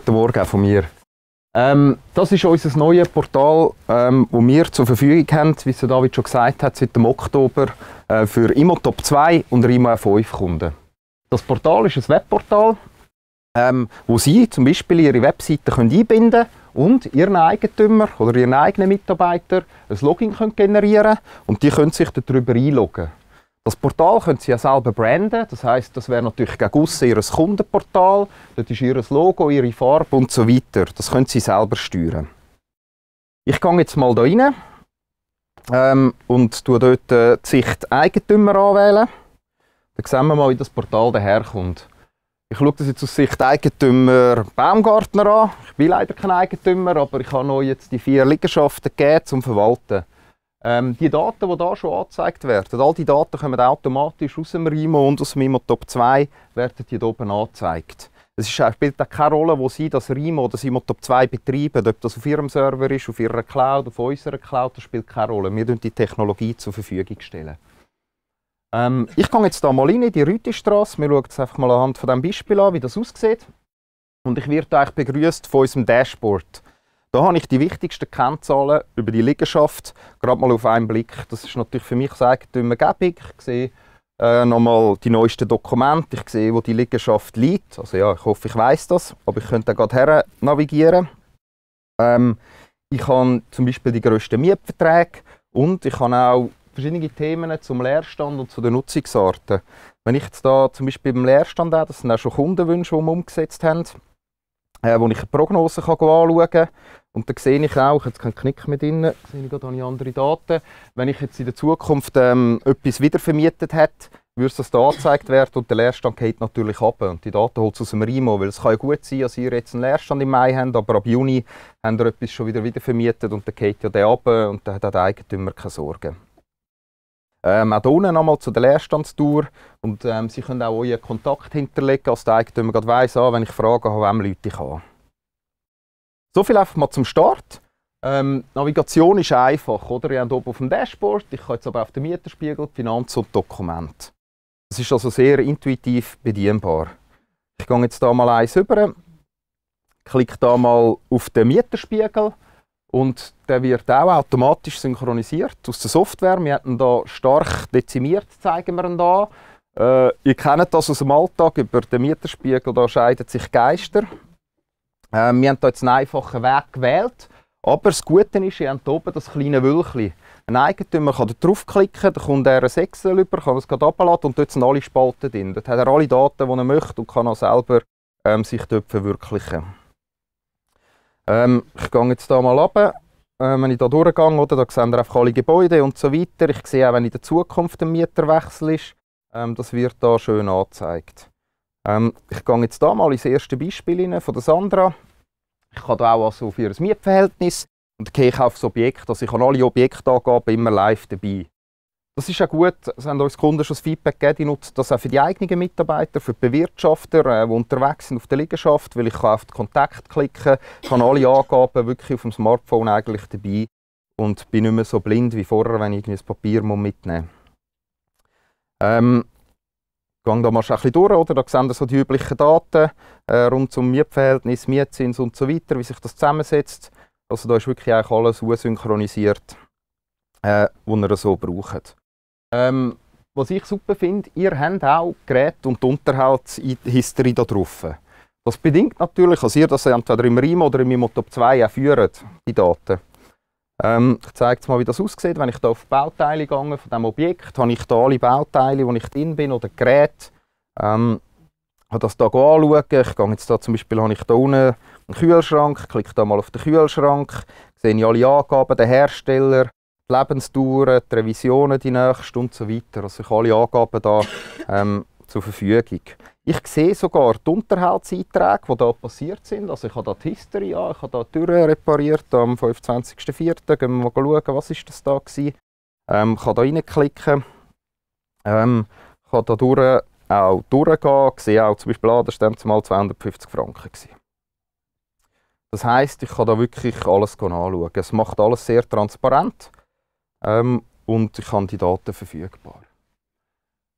guten Morgen auch von mir. Ähm, das ist unser neues Portal, ähm, das wir zur Verfügung haben, wie es David schon gesagt hat, seit dem Oktober äh, für ImoTop 2 und IMO 5 Kunden. Das Portal ist ein Webportal, ähm, wo Sie zum Beispiel Ihre Webseite können einbinden können und Ihren Eigentümer oder Ihren eigenen Mitarbeiter ein Login können generieren und die können sich darüber einloggen. Das Portal können Sie ja selber branden, das heißt, das wäre natürlich gegen aussen Ihr Kundenportal, dort ist Ihr Logo, Ihre Farbe und so weiter. Das können Sie selber steuern. Ich gehe jetzt mal hier rein ähm, und tue dort äh, die Sicht Eigentümer anwählen. Dann sehen wir mal, wie das Portal daherkommt. Ich schaue das jetzt aus Sicht Eigentümer Baumgartner an. Ich bin leider kein Eigentümer, aber ich habe euch jetzt die vier Liegenschaften gegeben, zum zu Verwalten. Ähm, die Daten, die hier schon angezeigt werden, all die Daten kommen automatisch aus dem RIMO und aus dem IMOTOP 2, werden hier oben angezeigt. Es spielt auch keine Rolle, wo Sie das RIMO oder das IMOTOP 2 betreiben, ob das auf Ihrem Server ist, auf Ihrer Cloud, auf unserer Cloud, das spielt keine Rolle. Wir stellen die Technologie zur Verfügung. stellen. Ähm, ich gehe jetzt hier mal rein in die Rütistrasse. Wir schauen uns einfach mal anhand von diesem Beispiel an, wie das aussieht. Und ich werde eigentlich begrüßt von unserem Dashboard. Da habe ich die wichtigsten Kennzahlen über die Liegenschaft gerade mal auf einen Blick. Das ist natürlich für mich das Eigentümer gäbig. Ich sehe äh, nochmal die neuesten Dokumente. Ich sehe, wo die Liegenschaft liegt. Also ja, ich hoffe, ich weiß das. Aber ich könnte da gerade her navigieren. Ähm, ich habe zum Beispiel die grössten Mietverträge und ich habe auch verschiedene Themen zum Leerstand und zu den Nutzungsarten. Wenn ich jetzt da zum Beispiel beim Leerstand habe, das sind auch schon Kundenwünsche, die wir umgesetzt haben, äh, wo ich eine Prognose kann anschauen kann. Und da sehe ich auch, ich habe jetzt keinen Knick mehr drin, sehe ich, da habe ich andere Daten. Wenn ich jetzt in der Zukunft ähm, etwas wiedervermietet hätte, würde das da angezeigt werden und der Leerstand geht natürlich ab. Und die Daten holt aus dem RIMO, weil es kann ja gut sein, dass ihr jetzt einen Leerstand im Mai habt, aber ab Juni habt ihr etwas schon wieder wiedervermietet und dann geht ja der ab und dann hat auch der Eigentümer keine Sorgen. Ähm, auch hier nochmal zu der Leerstandstour. Und ähm, Sie können auch euren Kontakt hinterlegen, als der Eigentümer gerade weiss, ah, wenn ich Fragen habe, wem Leute ich an. So viel einfach mal zum Start. Ähm, Navigation ist einfach, oder? Ihr habt oben auf dem Dashboard, ich kann jetzt aber auf den Mieterspiegel, Finanz und Dokument. Es ist also sehr intuitiv bedienbar. Ich gehe jetzt da mal eins rüber, klicke da mal auf den Mieterspiegel und der wird auch automatisch synchronisiert aus der Software. Wir haben ihn da stark dezimiert, zeigen wir ihn da. Äh, ihr kennt das aus dem Alltag, über den Mieterspiegel, da scheiden sich Geister. Ähm, wir haben hier jetzt einen einfachen Weg gewählt. Aber das Gute ist, ihr habt hier oben das kleine Wölkchen. Ein Eigentümer kann da draufklicken, dann kommt er ein 6 über, kann es gerade runterladen und dort sind alle Spalten drin. Dort hat er alle Daten, die er möchte und kann auch selber ähm, sich dort verwirklichen. Ähm, ich gehe jetzt hier mal runter. Ähm, wenn ich hier durchgehe, oder, da sehen wir einfach alle Gebäude und so weiter. Ich sehe auch, wenn in der Zukunft ein Mieterwechsel wechselt, ist, ähm, das wird hier schön angezeigt. Ähm, ich gehe jetzt hier mal ins erste Beispiel rein von der Sandra. Ich habe hier auch also auf ihr Mietverhältnis und gehe ich auf das Objekt. Also ich habe alle Objektangaben immer live dabei. Das ist auch gut, es haben uns Kunden schon das Feedback gegeben, die nutzen das auch für die eigenen Mitarbeiter, für die Bewirtschafter, äh, die unterwegs sind auf der Liegenschaft, weil ich kann auf den Kontakt klicken kann, alle Angaben wirklich auf dem Smartphone eigentlich dabei und bin nicht mehr so blind wie vorher, wenn ich ein Papier mitnehmen muss. Ähm, gehen da mal ein bisschen durch, oder? Da sehen wir so die üblichen Daten äh, rund zum Mietverhältnis, Mietzins und so weiter, wie sich das zusammensetzt. Also da ist wirklich eigentlich alles synchronisiert, äh, was ihr so braucht. Ähm, was ich super finde, ihr habt auch Geräte und Unterhaltshistorie da drauf. Das bedingt natürlich, dass ihr das entweder im RIM oder im Imotop 2 auch führt, die Daten. Ähm, ich zeige jetzt mal, wie das aussieht. Wenn ich hier auf die Bauteile gehe von diesem Objekt, habe ich hier alle Bauteile, wo ich drin bin, oder Geräte. Ähm, habe das hier anschauen. Ich gehe jetzt da zum Beispiel, habe ich hier unten einen Kühlschrank, klicke da mal auf den Kühlschrank, sehe ich alle Angaben, der Hersteller, die Lebensdauer, die Revisionen, die nächsten und so weiter. Also ich habe alle Angaben hier. Ähm, zur Verfügung. Ich sehe sogar die Unterhaltseinträge, die da passiert sind. Also ich habe da die History an, ich habe da die Türen repariert am 25.04. Gehen wir mal schauen, was ist das da war. Ähm, ich kann da reinklicken. Ähm, ich kann da durch, auch durchgehen. Ich sehe auch zum Beispiel, ah, das waren mal 250 Franken. Gewesen. Das heisst, ich kann da wirklich alles anschauen. Es macht alles sehr transparent ähm, und ich habe die Daten verfügbar.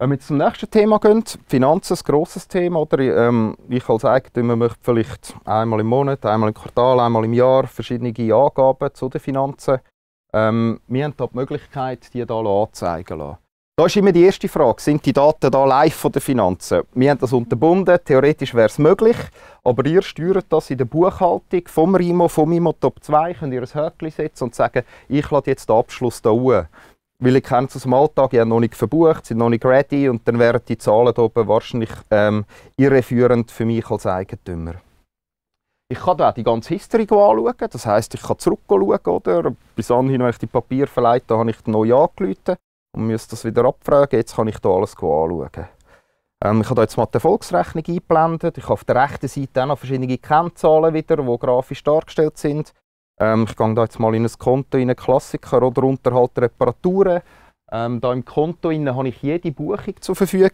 Wenn wir zum nächsten Thema gehen, Finanzen ist ein grosses Thema. Oder? Ähm, ich als Eigentümer möchte vielleicht einmal im Monat, einmal im Quartal, einmal im Jahr verschiedene Angaben zu den Finanzen. Ähm, wir haben da die Möglichkeit, die hier anzeigen zu lassen. Da ist immer die erste Frage, sind die Daten da live von den Finanzen? Wir haben das unterbunden, theoretisch wäre es möglich, aber ihr steuert das in der Buchhaltung vom RIMO, vom IMO Top 2, könnt ihr ein Häkchen setzen und sagen, ich lade jetzt den Abschluss da hoch weil ich kenne es aus dem Alltag, ich habe noch nicht verbucht, sind noch nicht ready und dann wären die Zahlen hier oben wahrscheinlich ähm, irreführend für mich als Eigentümer. Ich kann da auch die ganze History anschauen, das heisst, ich kann zurückschauen, oder? Bis anhin, wenn ich die Papier verleiht habe, habe ich neu angerufen und müsste das wieder abfragen. Jetzt kann ich hier alles anschauen. Ähm, ich habe da jetzt mal die Erfolgsrechnung eingeblendet. Ich habe auf der rechten Seite auch noch verschiedene Kennzahlen wieder, die grafisch dargestellt sind. Ähm, ich gehe da jetzt mal in ein Konto, in einen Klassiker oder Unterhalt Reparaturen. Ähm, da im Konto habe ich jede Buchung zur Verfügung,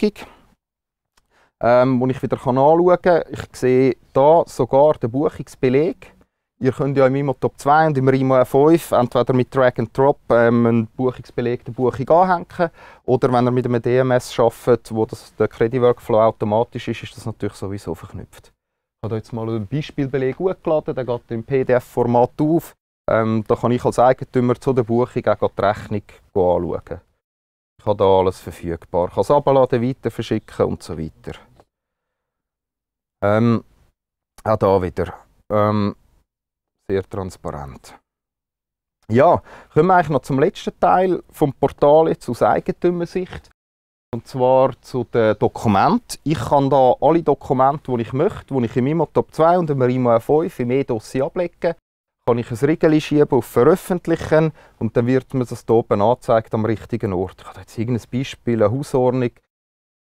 ähm, wo ich wieder anschauen kann. Ich sehe da sogar den Buchungsbeleg. Ihr könnt ja im IMO Top 2 und im Rimo 5 entweder mit Drag and Drop ähm, einen Buchungsbeleg der Buchung anhängen oder wenn ihr mit einem DMS arbeitet, wo das, der Credit Workflow automatisch ist, ist das natürlich sowieso verknüpft habe jetzt mal einen Beispielbeleg hochgeladen, der geht im PDF-Format auf. Ähm, da kann ich als Eigentümer zu der Buchung auch die Rechnung anschauen. Ich habe da alles verfügbar. Ich kann es abladen, weiter verschicken und so weiter. Ähm, auch da wieder. Ähm, sehr transparent. Ja, kommen wir eigentlich noch zum letzten Teil vom Portal jetzt aus Eigentümersicht. Und zwar zu den Dokumenten. Ich kann hier alle Dokumente, die ich möchte, die ich im Top 2 und im RIMO F5 im E-Dossier ablegen, kann ich ein Riegel schieben auf Veröffentlichen und dann wird mir das hier oben angezeigt am richtigen Ort. Ich habe jetzt irgendein Beispiel, eine Hausordnung.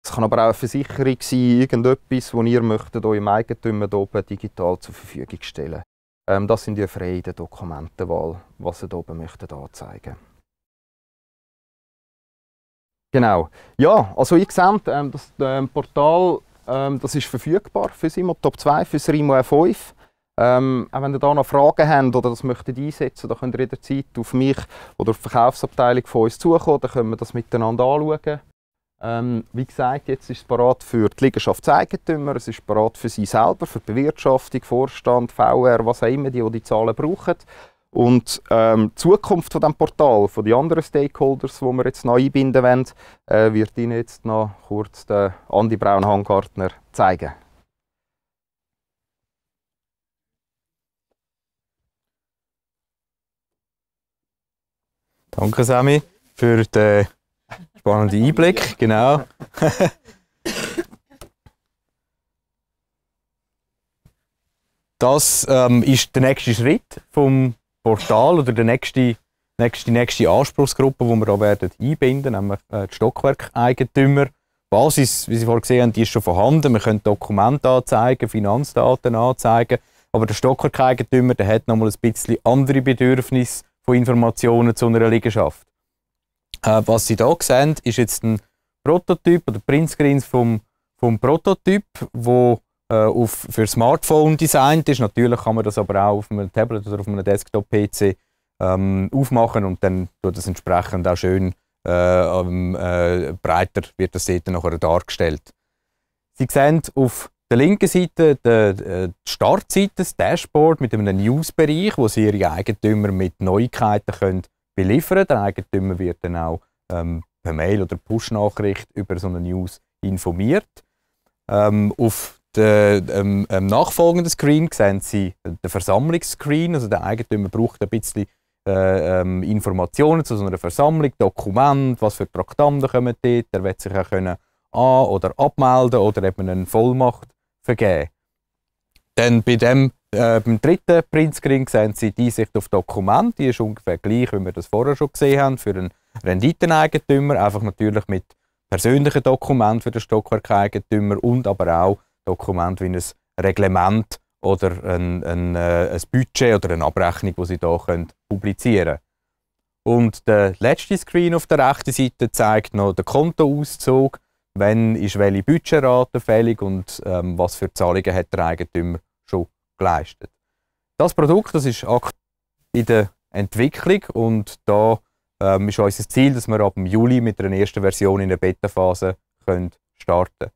Es kann aber auch eine Versicherung sein, irgendetwas, das ihr möchtet, eurem Eigentümer hier oben digital zur Verfügung stellen. Ähm, das sind die freien Dokumentenwahl, was ihr hier oben möchtet anzeigen möchtet. Genau. Ja, also ihr seht, ähm, das ähm, Portal ähm, das ist verfügbar für Simo Top 2, für das Rimo F5. Ähm, auch wenn ihr da noch Fragen habt oder das möchtet einsetzen, dann könnt ihr jederzeit auf mich oder auf die Verkaufsabteilung von uns zukommen, dann können wir das miteinander anschauen. Ähm, wie gesagt, jetzt ist es parat für die Liegenschaftseigentümer, es ist parat für sie selber, für die Bewirtschaftung, Vorstand, VR, was auch immer, die, die die Zahlen brauchen. Und ähm, die Zukunft von dem Portal, von den anderen Stakeholders, die wir jetzt noch einbinden wollen, äh, wird Ihnen jetzt noch kurz der Andi Braun-Hangartner zeigen. Danke, Sammy, für den spannenden Einblick. Genau. Das ähm, ist der nächste Schritt vom Portal oder die nächste, nächste, nächste Anspruchsgruppe, die wir da werden einbinden, nämlich äh, die Stockwerkeigentümer. Die Basis, wie Sie vorhin gesehen haben, die ist schon vorhanden. Wir können Dokumente anzeigen, Finanzdaten anzeigen. Aber der Stockwerkeigentümer der hat mal ein bisschen andere Bedürfnisse von Informationen zu einer Liegenschaft. Äh, was Sie hier sehen, ist jetzt ein Prototyp oder Printscreens vom, vom Prototyp, wo äh, auf, für Smartphone designt ist. Natürlich kann man das aber auch auf einem Tablet oder auf einem Desktop-PC ähm, aufmachen und dann wird das entsprechend auch schön äh, äh, breiter wird das dort nachher dargestellt. Sie sehen auf der linken Seite die, äh, die Startseite, das Dashboard mit einem News-Bereich, wo Sie Ihre Eigentümer mit Neuigkeiten können beliefern können. Der Eigentümer wird dann auch ähm, per Mail oder Push-Nachricht über so eine News informiert. Ähm, auf der ähm, ähm nachfolgende Screen sehen Sie den Versammlungsscreen. Also der Eigentümer braucht ein bisschen äh, ähm, Informationen zu so einer Versammlung, Dokument, was für Traktanten kommen dort. Er wird sich auch können an- oder abmelden oder eben eine Vollmacht vergeben. Dann bei dem, äh, beim dritten Printscreen sehen Sie die Sicht auf Dokumente. Die ist ungefähr gleich, wie wir das vorher schon gesehen haben, für einen Renditeneigentümer. Einfach natürlich mit persönlichen Dokumenten für den Stockwerkeigentümer und aber auch Dokument wie ein Reglement oder ein, ein, äh, ein Budget oder eine Abrechnung, die Sie hier publizieren können. Und der letzte Screen auf der rechten Seite zeigt noch den Kontoauszug, wenn ist welche Budgetrate fällig und ähm, was für Zahlungen hat der Eigentümer schon geleistet. Das Produkt das ist aktuell in der Entwicklung und da ähm, ist unser Ziel, dass wir ab Juli mit einer ersten Version in der Beta-Phase starten können.